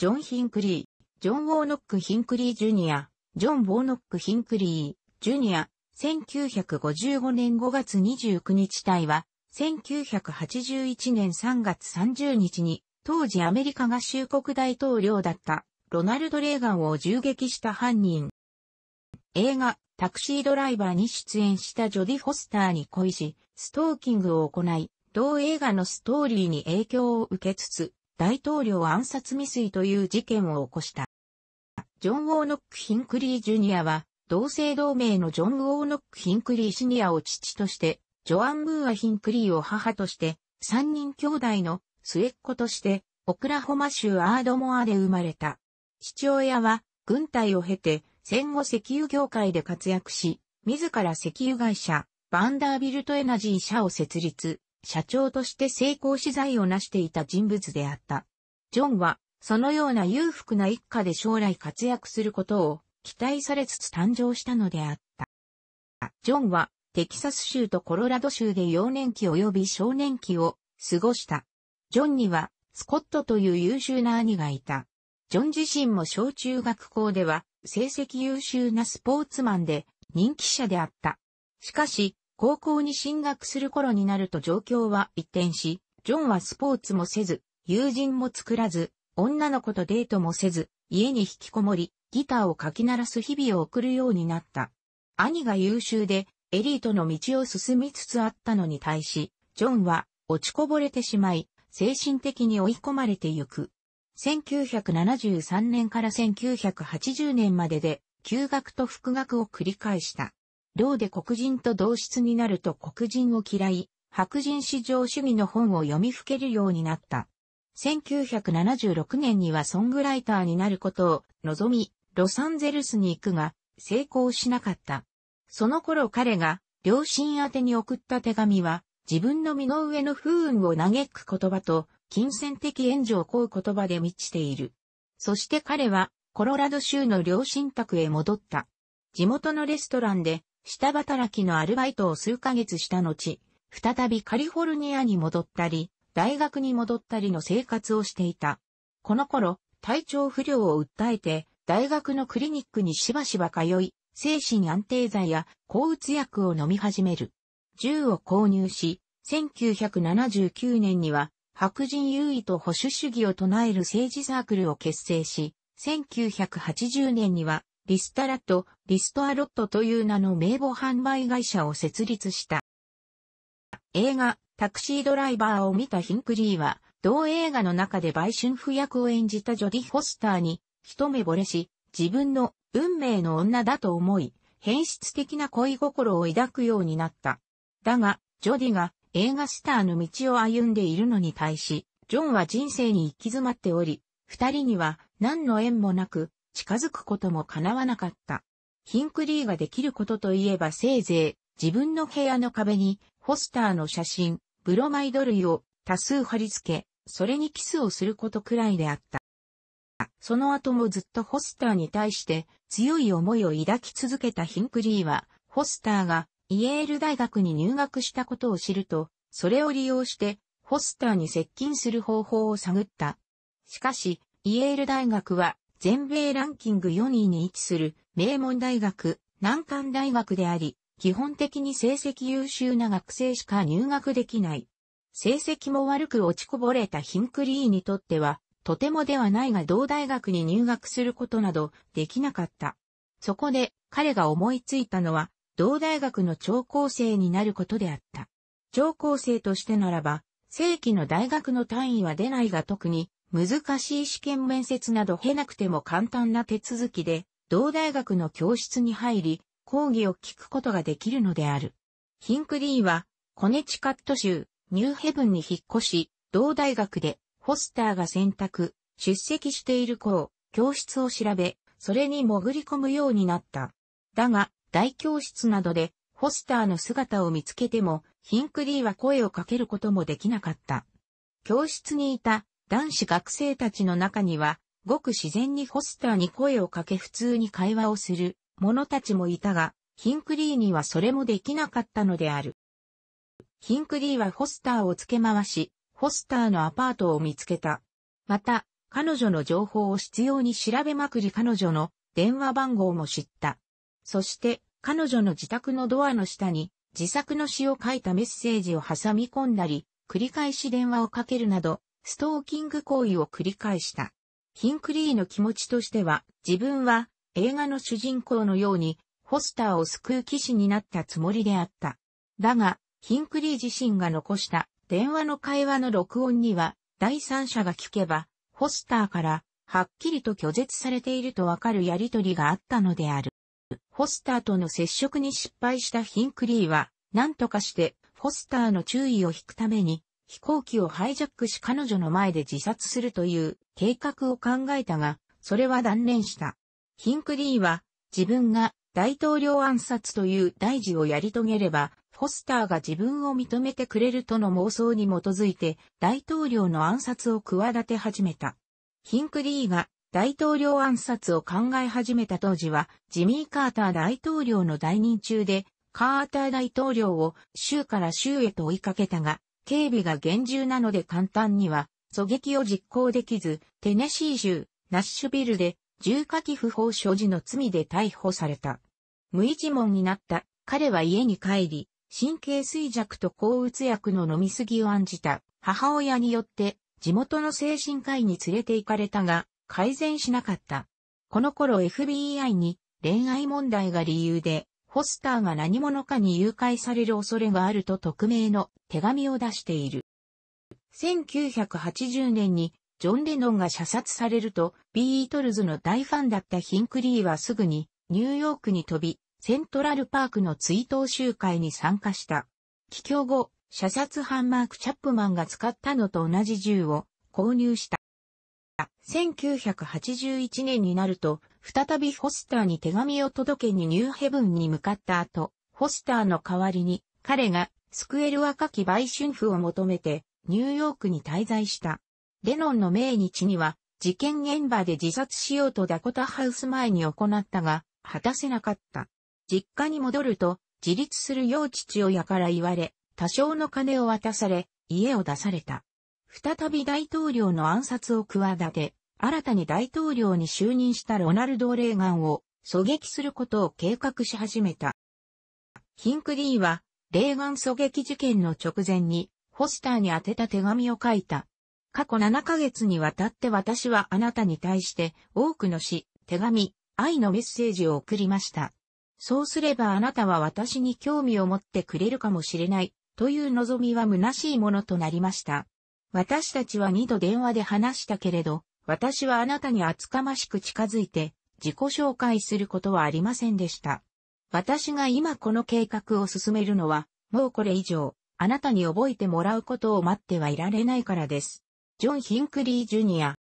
ジョン・ヒンクリー、ジョン・ウォーノック・ヒンクリー・ジュニア、ジョン・ウォーノック・ヒンクリー、ジュニア、1955年5月29日隊は、1981年3月30日に、当時アメリカ合衆国大統領だった、ロナルド・レーガンを銃撃した犯人。映画、タクシードライバーに出演したジョディ・ホスターに恋し、ストーキングを行い、同映画のストーリーに影響を受けつつ、大統領暗殺未遂という事件を起こした。ジョン・ウォーノック・ヒンクリー・ジュニアは、同姓同名のジョン・ウォーノック・ヒンクリー・シニアを父として、ジョアン・ムーア・ヒンクリーを母として、三人兄弟の末っ子として、オクラホマ州アードモアで生まれた。父親は、軍隊を経て、戦後石油業界で活躍し、自ら石油会社、バンダービルトエナジー社を設立。社長として成功資材を成していた人物であった。ジョンは、そのような裕福な一家で将来活躍することを期待されつつ誕生したのであった。ジョンは、テキサス州とコロラド州で幼年期及び少年期を過ごした。ジョンには、スコットという優秀な兄がいた。ジョン自身も小中学校では成績優秀なスポーツマンで人気者であった。しかし、高校に進学する頃になると状況は一転し、ジョンはスポーツもせず、友人も作らず、女の子とデートもせず、家に引きこもり、ギターをかき鳴らす日々を送るようになった。兄が優秀で、エリートの道を進みつつあったのに対し、ジョンは落ちこぼれてしまい、精神的に追い込まれてゆく。1973年から1980年までで、休学と復学を繰り返した。寮で黒人と同室になると黒人を嫌い、白人至上主義の本を読みふけるようになった。1976年にはソングライターになることを望み、ロサンゼルスに行くが、成功しなかった。その頃彼が、両親宛に送った手紙は、自分の身の上の不運を嘆く言葉と、金銭的援助を請う言葉で満ちている。そして彼は、コロラド州の両親宅へ戻った。地元のレストランで、下働きのアルバイトを数ヶ月した後、再びカリフォルニアに戻ったり、大学に戻ったりの生活をしていた。この頃、体調不良を訴えて、大学のクリニックにしばしば通い、精神安定剤や抗うつ薬を飲み始める。銃を購入し、1979年には白人優位と保守主義を唱える政治サークルを結成し、1980年にはリスタラとリストアロットという名の名簿販売会社を設立した。映画、タクシードライバーを見たヒンクリーは、同映画の中で売春婦役を演じたジョディ・ホスターに一目惚れし、自分の運命の女だと思い、変質的な恋心を抱くようになった。だが、ジョディが映画スターの道を歩んでいるのに対し、ジョンは人生に行き詰まっており、二人には何の縁もなく、近づくことも叶わなかった。ヒンクリーができることといえばせいぜい、自分の部屋の壁に、ホスターの写真、ブロマイド類を多数貼り付け、それにキスをすることくらいであった。その後もずっとホスターに対して強い思いを抱き続けたヒンクリーは、ホスターがイエール大学に入学したことを知ると、それを利用してホスターに接近する方法を探った。しかし、イエール大学は全米ランキング4位に位置する名門大学、難関大学であり、基本的に成績優秀な学生しか入学できない。成績も悪く落ちこぼれたヒンクリーにとっては、とてもではないが同大学に入学することなどできなかった。そこで彼が思いついたのは、同大学の超高生になることであった。超高生としてならば、正規の大学の単位は出ないが特に難しい試験面接など経なくても簡単な手続きで、同大学の教室に入り、講義を聞くことができるのである。ヒンクリーは、コネチカット州、ニューヘブンに引っ越し、同大学で、ホスターが選択、出席している子を、教室を調べ、それに潜り込むようになった。だが、大教室などで、ホスターの姿を見つけても、ヒンクリーは声をかけることもできなかった。教室にいた男子学生たちの中には、ごく自然にホスターに声をかけ普通に会話をする者たちもいたが、ヒンクリーにはそれもできなかったのである。ヒンクリーはホスターを付け回し、ホスターのアパートを見つけた。また、彼女の情報を必要に調べまくり彼女の電話番号も知った。そして、彼女の自宅のドアの下に自作の詩を書いたメッセージを挟み込んだり、繰り返し電話をかけるなど、ストーキング行為を繰り返した。ヒンクリーの気持ちとしては、自分は映画の主人公のように、ホスターを救う騎士になったつもりであった。だが、ヒンクリー自身が残した電話の会話の録音には、第三者が聞けば、ホスターからはっきりと拒絶されているとわかるやりとりがあったのである。ホスターとの接触に失敗したヒンクリーは、何とかして、ホスターの注意を引くために、飛行機をハイジャックし彼女の前で自殺するという計画を考えたが、それは断念した。ヒンクリーは自分が大統領暗殺という大事をやり遂げれば、フォスターが自分を認めてくれるとの妄想に基づいて大統領の暗殺を企て始めた。ヒンクリーが大統領暗殺を考え始めた当時は、ジミー・カーター大統領の代任中で、カーター大統領を州から州へと追いかけたが、警備が厳重なので簡単には狙撃を実行できず、テネシー州ナッシュビルで重火器不法所持の罪で逮捕された。無一文になった彼は家に帰り、神経衰弱と抗うつ薬の飲みすぎを案じた母親によって地元の精神科医に連れて行かれたが改善しなかった。この頃 FBI に恋愛問題が理由でホスターが何者かに誘拐される恐れがあると匿名の手紙を出している。1980年にジョン・レノンが射殺されると、ビートルズの大ファンだったヒンクリーはすぐにニューヨークに飛び、セントラルパークの追悼集会に参加した。帰郷後、射殺ンマーク・チャップマンが使ったのと同じ銃を購入した。1981年になると、再びホスターに手紙を届けにニューヘブンに向かった後、ホスターの代わりに彼が救える若き売春婦を求めてニューヨークに滞在した。レノンの命日には事件現場で自殺しようとダコタハウス前に行ったが、果たせなかった。実家に戻ると、自立するよう父親から言われ、多少の金を渡され、家を出された。再び大統領の暗殺を企て、新たに大統領に就任したロナルド・レーガンを狙撃することを計画し始めた。ヒンクディーは、レーガン狙撃事件の直前に、ホスターに宛てた手紙を書いた。過去7ヶ月にわたって私はあなたに対して多くの詩、手紙、愛のメッセージを送りました。そうすればあなたは私に興味を持ってくれるかもしれない、という望みは虚しいものとなりました。私たちは二度電話で話したけれど、私はあなたに厚かましく近づいて、自己紹介することはありませんでした。私が今この計画を進めるのは、もうこれ以上、あなたに覚えてもらうことを待ってはいられないからです。ジョン・ヒンクリー・ジュニア。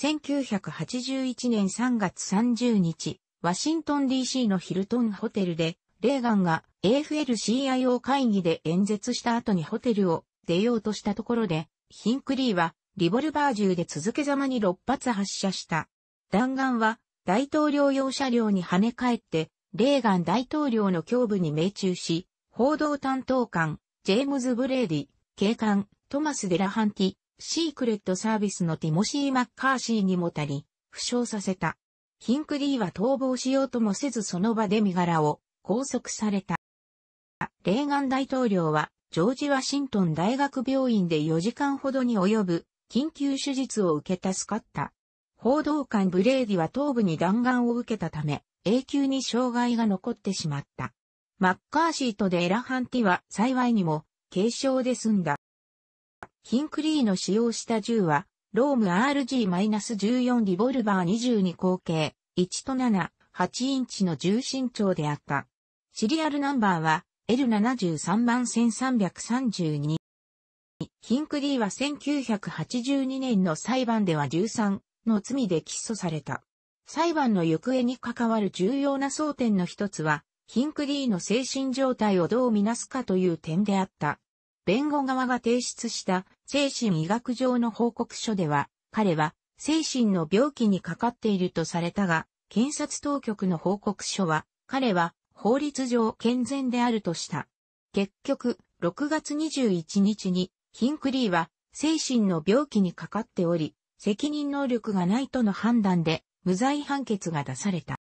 1981年3月30日、ワシントン DC のヒルトンホテルで、レーガンが AFL-CIO 会議で演説した後にホテルを出ようとしたところで、ヒンクリーはリボルバー銃で続けざまに6発発射した。弾丸は大統領用車両に跳ね返って、レーガン大統領の胸部に命中し、報道担当官、ジェームズ・ブレーディ、警官、トマス・デラハンティ、シークレットサービスのティモシー・マッカーシーにもたり、負傷させた。ヒンクリーは逃亡しようともせずその場で身柄を拘束された。レーガン大統領は、ジョージ・ワシントン大学病院で4時間ほどに及ぶ緊急手術を受け助かった。報道官ブレーディは頭部に弾丸を受けたため、永久に障害が残ってしまった。マッカーシーとデエラハンティは幸いにも軽傷で済んだ。ヒンクリーの使用した銃は、ローム RG-14 リボルバー22口径1と7、8インチの重心長であった。シリアルナンバーは L73 万1332。ヒンクリーは1982年の裁判では13の罪で起訴された。裁判の行方に関わる重要な争点の一つは、ヒンクリーの精神状態をどう見なすかという点であった。弁護側が提出した精神医学上の報告書では、彼は精神の病気にかかっているとされたが、検察当局の報告書は、彼は法律上健全であるとした。結局、6月21日にヒンクリーは精神の病気にかかっており、責任能力がないとの判断で無罪判決が出された。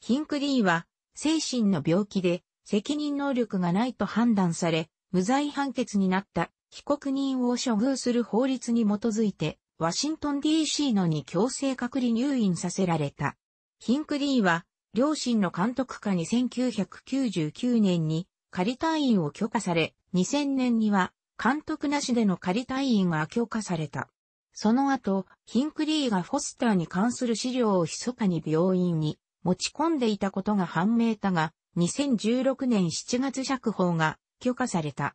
ヒンクリーは精神の病気で責任能力がないと判断され、無罪判決になった被告人を処遇する法律に基づいて、ワシントン DC のに強制隔離入院させられた。ヒンクリーは、両親の監督下に1999年に仮退院を許可され、2000年には監督なしでの仮退院が許可された。その後、ヒンクリーがフォスターに関する資料を密かに病院に持ち込んでいたことが判明だが、2016年7月釈放が許可された。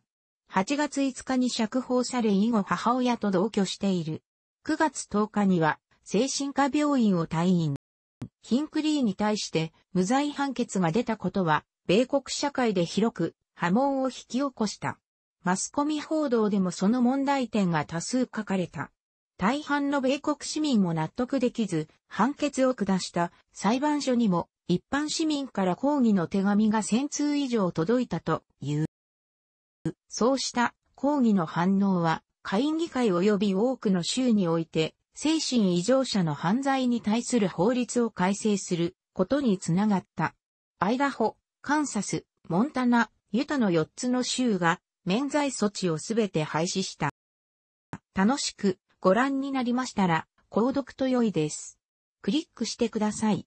8月5日に釈放され以後母親と同居している。9月10日には精神科病院を退院。ヒンクリーに対して無罪判決が出たことは、米国社会で広く波紋を引き起こした。マスコミ報道でもその問題点が多数書かれた。大半の米国市民も納得できず、判決を下した裁判所にも一般市民から抗議の手紙が1000通以上届いたという。そうした抗議の反応は、会議会及び多くの州において、精神異常者の犯罪に対する法律を改正することにつながった。アイダホ、カンサス、モンタナ、ユタの4つの州が免罪措置をすべて廃止した。楽しくご覧になりましたら、購読と良いです。クリックしてください。